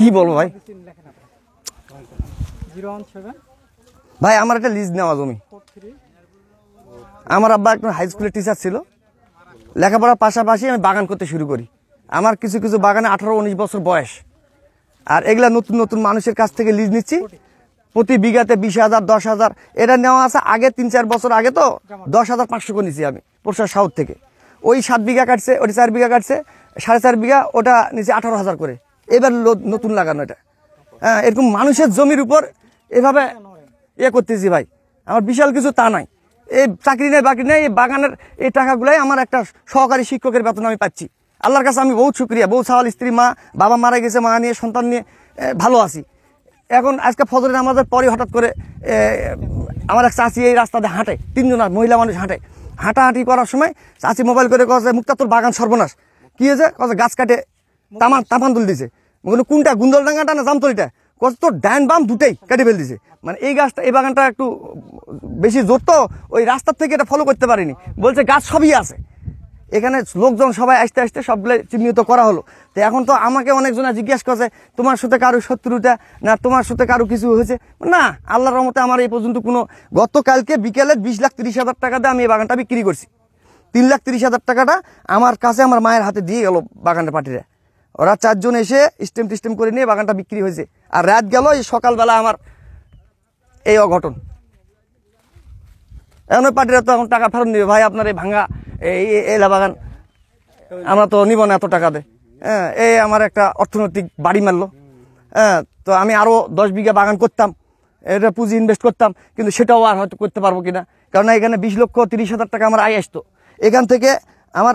কি বলবো ভাই ভাই আমার একটা লিজ নেওয়া তুমি আমার আব্বা একটা হাই স্কুলের টিচার ছিল লেখাপড়ার পাশাপাশি আমি বাগান করতে শুরু করি আমার কিছু কিছু বাগানে আঠারো উনিশ বছর বয়স আর এগুলা নতুন নতুন মানুষের কাছ থেকে লিজ নিচ্ছি প্রতি বিঘাতে বিশ হাজার দশ হাজার এটা নেওয়া আছে আগে তিন চার বছর আগে তো দশ হাজার পাঁচশো করে নিচ্ছি আমি পোরসার সাউথ থেকে ওই সাত বিঘা কাটছে ওটা চার বিঘা কাটছে সাড়ে চার বিঘা ওটা নিচে আঠারো হাজার করে এবার নতুন লাগানো এটা হ্যাঁ এরকম মানুষের জমির উপর এভাবে ইয়ে করতেছি ভাই আমার বিশাল কিছু তা নাই এই চাকরি নেই বাকরি নেই এই বাগানের এই টাকাগুলাই আমার একটা সহকারী শিক্ষকের বেতন আমি পাচ্ছি আল্লাহর কাছে আমি বহুত শুক্রিয়া বউ সওয়াল স্ত্রী মা বাবা মারা গেছে মা নিয়ে সন্তান নিয়ে ভালো আছি এখন আজকে ফজরের আমাদের পরে হঠাৎ করে আমার এক চাষি এই রাস্তাতে হাঁটে তিনজন মহিলা মানুষ হাঁটে হাঁটাহাঁটি করার সময় চাষি মোবাইল করে কছে মুক্তা তোর বাগান সর্বনাশ কী হয়েছে কছে গাছ কাটে তামান তাপান তুল দিছে কোনটা গুন্দলডাঙ্গাটা না জামতলিটা কত ডান বাম দুটাই কেটে ফেল দিছে মানে এই গাছটা এই বাগানটা একটু বেশি জোর তো ওই রাস্তার থেকে এটা ফলো করতে পারেনি বলছে গাছ সবই আছে এখানে লোকজন সবাই আসতে আসতে সবগুলো চিহ্নিত করা হলো তো এখন তো আমাকে অনেকজন জিজ্ঞেস করছে তোমার সাথে কারো শত্রুটা না তোমার সাথে কারো কিছু হয়েছে না আল্লাহর রহমতে আমার এই পর্যন্ত কোনো গতকালকে বিকেলে বিশ লাখ তিরিশ হাজার টাকা দিয়ে আমি এই বাগানটা বিক্রি করছি তিন লাখ তিরিশ হাজার টাকাটা আমার কাছে আমার মায়ের হাতে দিয়ে গেল বাগানটা পাটিরা ওরা চারজন এসে স্টেম টিস্টেম করে নিয়ে বাগানটা বিক্রি হয়েছে আর রাত গেল এই সকালবেলা আমার এই অঘটন এখন পার্টিরা তো এখন টাকা ফেরত নেবে ভাই আপনার এই ভাঙা এই এলা বাগান আমরা তো নিব না এত টাকা দে হ্যাঁ এই আমার একটা অর্থনৈতিক বাড়ি মারলো হ্যাঁ তো আমি আরও দশ বিঘা বাগান করতাম এটা পুঁজি ইনভেস্ট করতাম কিন্তু সেটাও আর হয়তো করতে পারবো কিনা কারণ এখানে বিশ লক্ষ তিরিশ হাজার টাকা আমার আয় আসতো এখান থেকে আমার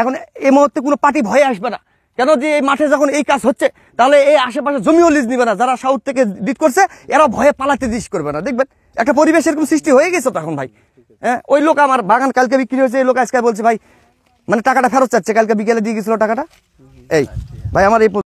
এখন এই মুহূর্তে কোনো পার্টি ভয়ে আসবে না কেন যে এই মাঠে যখন এই কাজ হচ্ছে তাহলে এই আশেপাশে জমিও লিজ নিবে না যারা সাউথ থেকে ডিট করছে এরা ভয়ে পালাতে দিস করবে না দেখবেন একটা পরিবেশ এরকম সৃষ্টি হয়ে গেছে তখন ভাই হ্যাঁ ওই লোক আমার বাগান কালকে বিক্রি হয়েছে এই লোক আজকে বলছে ভাই মানে টাকাটা ফেরত চাচ্ছে কালকে বিকেলে দিয়ে গেছিলো টাকাটা এই ভাই আমার এই